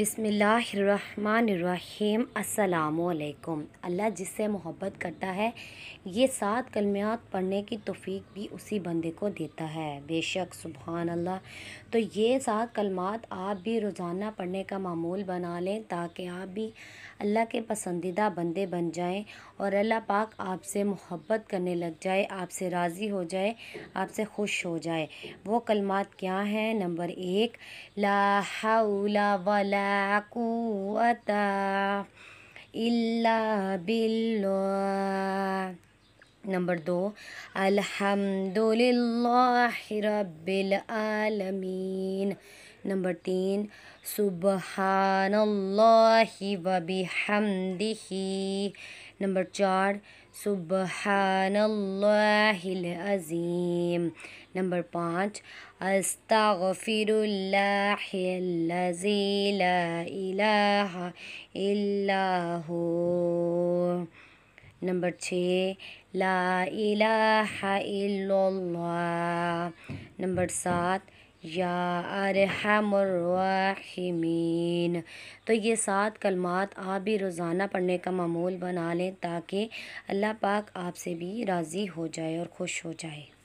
بسم اللہ الرحمن الرحیم السلام علیکم اللہ جس سے محبت کرتا ہے یہ سات کلمیات پڑھنے کی توفیق بھی اسی بندے کو دیتا ہے بے شک سبحان اللہ تو یہ سات کلمات آپ بھی روزانہ پڑھنے کا معمول بنا لیں تاکہ آپ بھی اللہ کے پسندیدہ بندے بن جائیں اور اللہ پاک آپ سے محبت کرنے لگ جائے آپ سے راضی ہو جائے آپ سے خوش ہو جائے وہ کلمات کیا ہیں نمبر ایک لا حول ولا قوة إلا بالله نمبر دو الحمد لله رب العالمين نمبر تین سبحان اللہ و بحمدہی نمبر چار سبحان اللہ العظیم نمبر پانچ استغفر اللہ اللذی لا الہ الا ہو نمبر چھے لا الہ الا اللہ نمبر سات یا ارحم الرحمین تو یہ سات کلمات آپ بھی روزانہ پڑھنے کا معمول بنا لیں تاکہ اللہ پاک آپ سے بھی راضی ہو جائے اور خوش ہو جائے